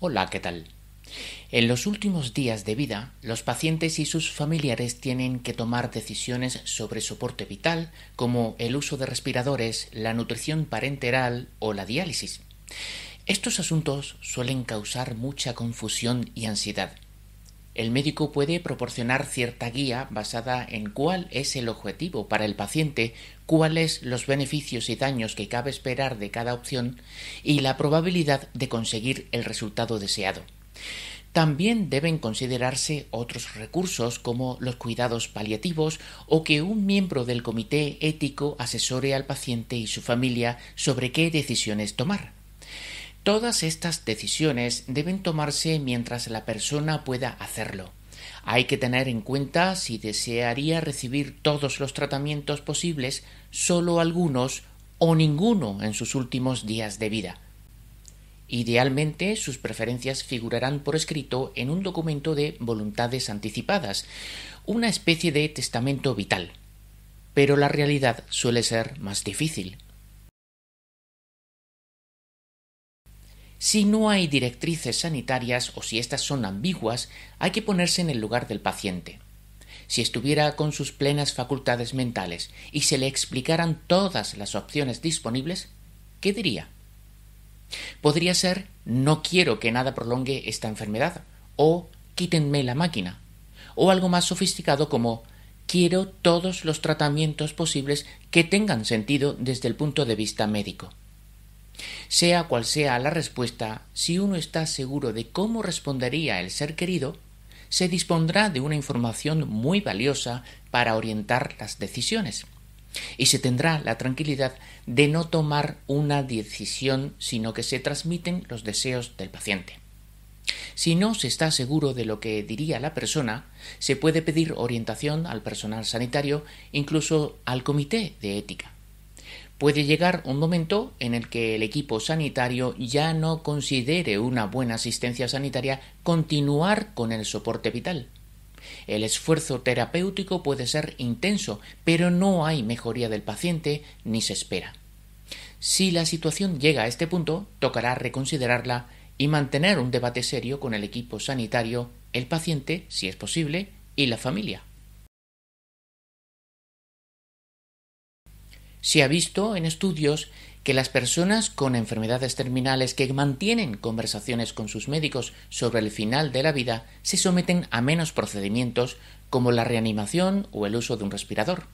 Hola, ¿qué tal? En los últimos días de vida, los pacientes y sus familiares tienen que tomar decisiones sobre soporte vital, como el uso de respiradores, la nutrición parenteral o la diálisis. Estos asuntos suelen causar mucha confusión y ansiedad. El médico puede proporcionar cierta guía basada en cuál es el objetivo para el paciente, cuáles los beneficios y daños que cabe esperar de cada opción y la probabilidad de conseguir el resultado deseado. También deben considerarse otros recursos como los cuidados paliativos o que un miembro del comité ético asesore al paciente y su familia sobre qué decisiones tomar. Todas estas decisiones deben tomarse mientras la persona pueda hacerlo. Hay que tener en cuenta si desearía recibir todos los tratamientos posibles, solo algunos o ninguno en sus últimos días de vida. Idealmente, sus preferencias figurarán por escrito en un documento de voluntades anticipadas, una especie de testamento vital. Pero la realidad suele ser más difícil. Si no hay directrices sanitarias o si estas son ambiguas, hay que ponerse en el lugar del paciente. Si estuviera con sus plenas facultades mentales y se le explicaran todas las opciones disponibles, ¿qué diría? Podría ser no quiero que nada prolongue esta enfermedad o quítenme la máquina o algo más sofisticado como quiero todos los tratamientos posibles que tengan sentido desde el punto de vista médico. Sea cual sea la respuesta, si uno está seguro de cómo respondería el ser querido, se dispondrá de una información muy valiosa para orientar las decisiones y se tendrá la tranquilidad de no tomar una decisión, sino que se transmiten los deseos del paciente. Si no se está seguro de lo que diría la persona, se puede pedir orientación al personal sanitario, incluso al comité de ética puede llegar un momento en el que el equipo sanitario ya no considere una buena asistencia sanitaria continuar con el soporte vital. El esfuerzo terapéutico puede ser intenso, pero no hay mejoría del paciente ni se espera. Si la situación llega a este punto, tocará reconsiderarla y mantener un debate serio con el equipo sanitario, el paciente, si es posible, y la familia. Se ha visto en estudios que las personas con enfermedades terminales que mantienen conversaciones con sus médicos sobre el final de la vida se someten a menos procedimientos como la reanimación o el uso de un respirador.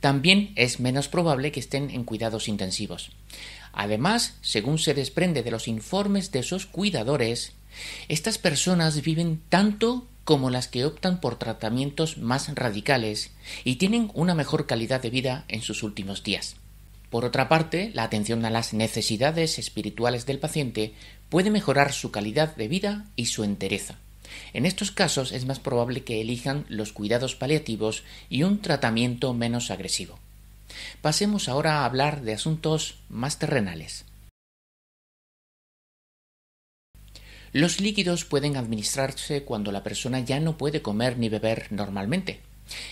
También es menos probable que estén en cuidados intensivos. Además, según se desprende de los informes de esos cuidadores, estas personas viven tanto como las que optan por tratamientos más radicales y tienen una mejor calidad de vida en sus últimos días. Por otra parte, la atención a las necesidades espirituales del paciente puede mejorar su calidad de vida y su entereza. En estos casos es más probable que elijan los cuidados paliativos y un tratamiento menos agresivo. Pasemos ahora a hablar de asuntos más terrenales. Los líquidos pueden administrarse cuando la persona ya no puede comer ni beber normalmente.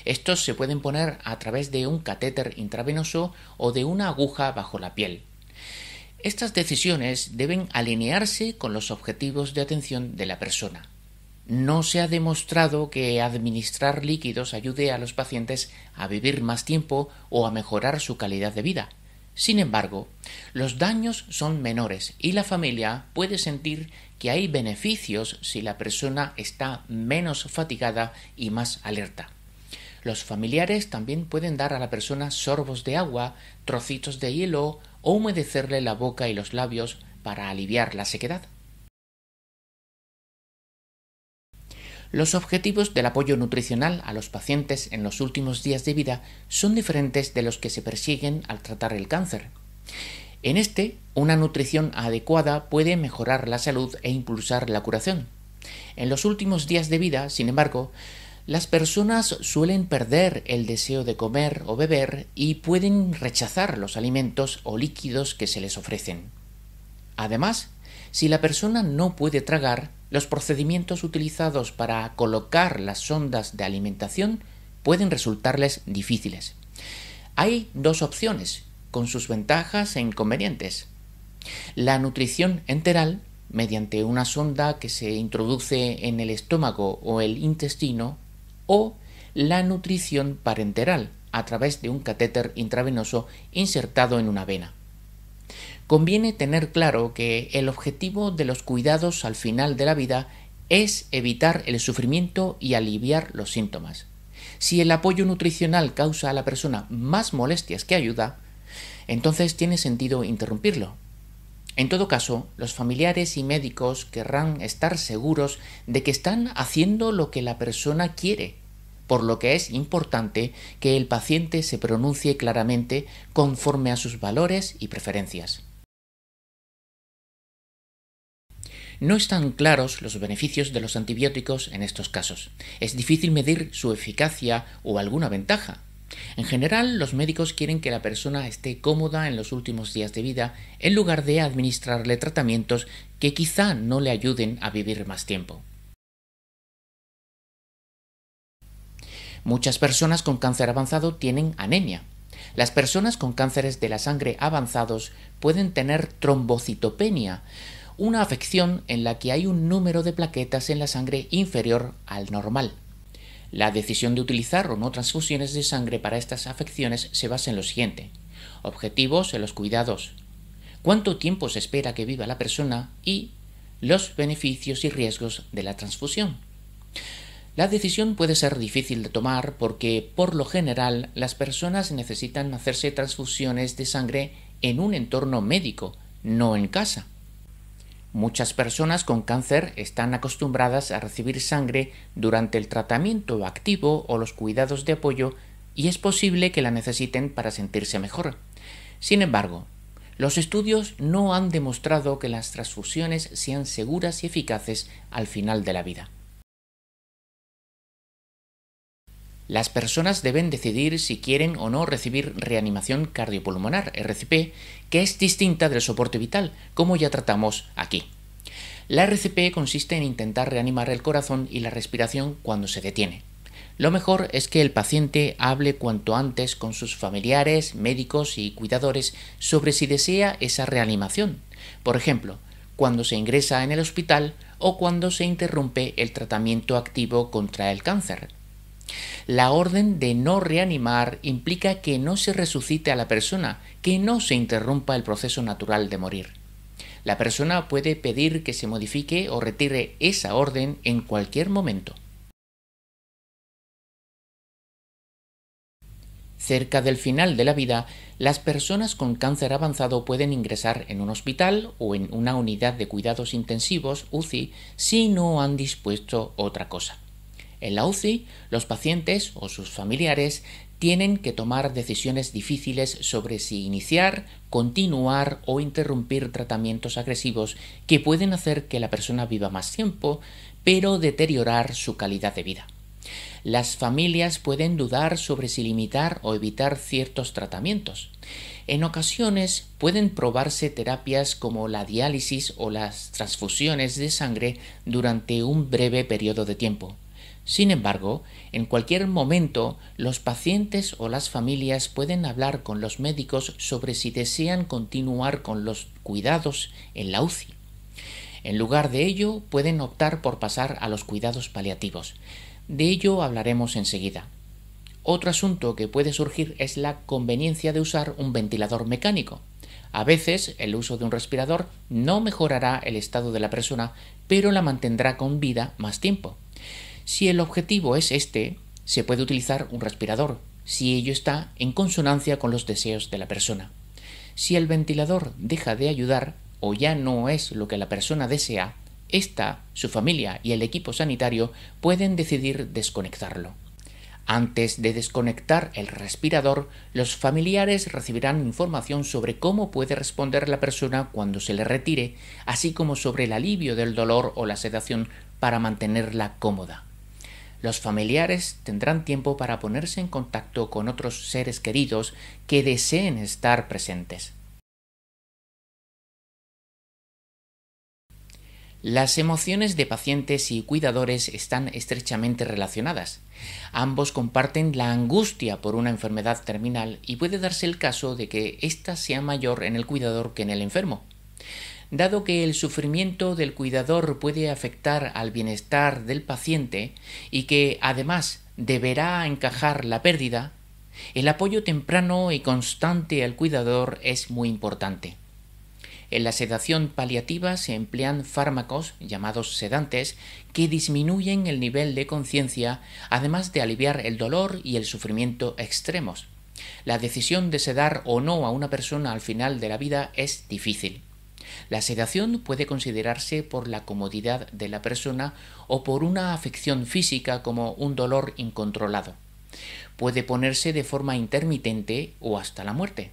Estos se pueden poner a través de un catéter intravenoso o de una aguja bajo la piel. Estas decisiones deben alinearse con los objetivos de atención de la persona. No se ha demostrado que administrar líquidos ayude a los pacientes a vivir más tiempo o a mejorar su calidad de vida. Sin embargo, los daños son menores y la familia puede sentir que hay beneficios si la persona está menos fatigada y más alerta. Los familiares también pueden dar a la persona sorbos de agua, trocitos de hielo o humedecerle la boca y los labios para aliviar la sequedad. Los objetivos del apoyo nutricional a los pacientes en los últimos días de vida son diferentes de los que se persiguen al tratar el cáncer. En este, una nutrición adecuada puede mejorar la salud e impulsar la curación. En los últimos días de vida, sin embargo, las personas suelen perder el deseo de comer o beber y pueden rechazar los alimentos o líquidos que se les ofrecen. Además, si la persona no puede tragar, los procedimientos utilizados para colocar las sondas de alimentación pueden resultarles difíciles. Hay dos opciones, con sus ventajas e inconvenientes. La nutrición enteral, mediante una sonda que se introduce en el estómago o el intestino, o la nutrición parenteral, a través de un catéter intravenoso insertado en una vena. Conviene tener claro que el objetivo de los cuidados al final de la vida es evitar el sufrimiento y aliviar los síntomas. Si el apoyo nutricional causa a la persona más molestias que ayuda, entonces tiene sentido interrumpirlo. En todo caso, los familiares y médicos querrán estar seguros de que están haciendo lo que la persona quiere, por lo que es importante que el paciente se pronuncie claramente conforme a sus valores y preferencias. No están claros los beneficios de los antibióticos en estos casos. Es difícil medir su eficacia o alguna ventaja. En general, los médicos quieren que la persona esté cómoda en los últimos días de vida en lugar de administrarle tratamientos que quizá no le ayuden a vivir más tiempo. Muchas personas con cáncer avanzado tienen anemia. Las personas con cánceres de la sangre avanzados pueden tener trombocitopenia, una afección en la que hay un número de plaquetas en la sangre inferior al normal. La decisión de utilizar o no transfusiones de sangre para estas afecciones se basa en lo siguiente. Objetivos en los cuidados. Cuánto tiempo se espera que viva la persona y los beneficios y riesgos de la transfusión. La decisión puede ser difícil de tomar porque, por lo general, las personas necesitan hacerse transfusiones de sangre en un entorno médico, no en casa. Muchas personas con cáncer están acostumbradas a recibir sangre durante el tratamiento activo o los cuidados de apoyo y es posible que la necesiten para sentirse mejor. Sin embargo, los estudios no han demostrado que las transfusiones sean seguras y eficaces al final de la vida. Las personas deben decidir si quieren o no recibir reanimación cardiopulmonar, RCP, que es distinta del soporte vital, como ya tratamos aquí. La RCP consiste en intentar reanimar el corazón y la respiración cuando se detiene. Lo mejor es que el paciente hable cuanto antes con sus familiares, médicos y cuidadores sobre si desea esa reanimación. Por ejemplo, cuando se ingresa en el hospital o cuando se interrumpe el tratamiento activo contra el cáncer, la orden de no reanimar implica que no se resucite a la persona, que no se interrumpa el proceso natural de morir. La persona puede pedir que se modifique o retire esa orden en cualquier momento. Cerca del final de la vida, las personas con cáncer avanzado pueden ingresar en un hospital o en una unidad de cuidados intensivos, UCI, si no han dispuesto otra cosa. En la UCI, los pacientes o sus familiares tienen que tomar decisiones difíciles sobre si iniciar, continuar o interrumpir tratamientos agresivos que pueden hacer que la persona viva más tiempo, pero deteriorar su calidad de vida. Las familias pueden dudar sobre si limitar o evitar ciertos tratamientos. En ocasiones pueden probarse terapias como la diálisis o las transfusiones de sangre durante un breve periodo de tiempo. Sin embargo, en cualquier momento los pacientes o las familias pueden hablar con los médicos sobre si desean continuar con los cuidados en la UCI. En lugar de ello, pueden optar por pasar a los cuidados paliativos. De ello hablaremos enseguida. Otro asunto que puede surgir es la conveniencia de usar un ventilador mecánico. A veces el uso de un respirador no mejorará el estado de la persona, pero la mantendrá con vida más tiempo. Si el objetivo es este, se puede utilizar un respirador, si ello está en consonancia con los deseos de la persona. Si el ventilador deja de ayudar o ya no es lo que la persona desea, esta, su familia y el equipo sanitario pueden decidir desconectarlo. Antes de desconectar el respirador, los familiares recibirán información sobre cómo puede responder la persona cuando se le retire, así como sobre el alivio del dolor o la sedación para mantenerla cómoda. Los familiares tendrán tiempo para ponerse en contacto con otros seres queridos que deseen estar presentes. Las emociones de pacientes y cuidadores están estrechamente relacionadas. Ambos comparten la angustia por una enfermedad terminal y puede darse el caso de que ésta sea mayor en el cuidador que en el enfermo. Dado que el sufrimiento del cuidador puede afectar al bienestar del paciente y que además deberá encajar la pérdida, el apoyo temprano y constante al cuidador es muy importante. En la sedación paliativa se emplean fármacos llamados sedantes que disminuyen el nivel de conciencia, además de aliviar el dolor y el sufrimiento extremos. La decisión de sedar o no a una persona al final de la vida es difícil. La sedación puede considerarse por la comodidad de la persona o por una afección física como un dolor incontrolado. Puede ponerse de forma intermitente o hasta la muerte.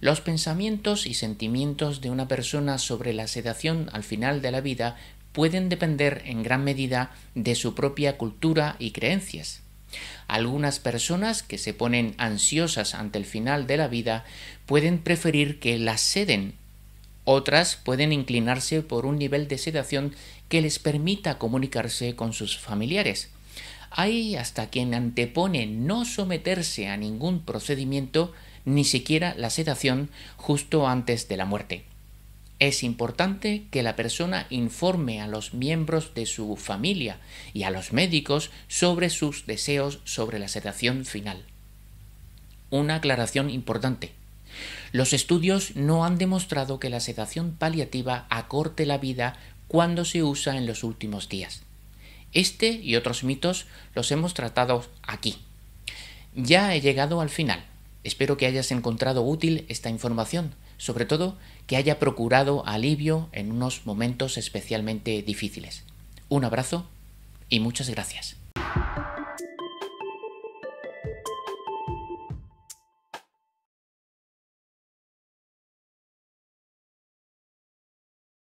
Los pensamientos y sentimientos de una persona sobre la sedación al final de la vida pueden depender en gran medida de su propia cultura y creencias. Algunas personas que se ponen ansiosas ante el final de la vida pueden preferir que la seden otras pueden inclinarse por un nivel de sedación que les permita comunicarse con sus familiares. Hay hasta quien antepone no someterse a ningún procedimiento, ni siquiera la sedación, justo antes de la muerte. Es importante que la persona informe a los miembros de su familia y a los médicos sobre sus deseos sobre la sedación final. Una aclaración importante. Los estudios no han demostrado que la sedación paliativa acorte la vida cuando se usa en los últimos días. Este y otros mitos los hemos tratado aquí. Ya he llegado al final. Espero que hayas encontrado útil esta información, sobre todo que haya procurado alivio en unos momentos especialmente difíciles. Un abrazo y muchas gracias.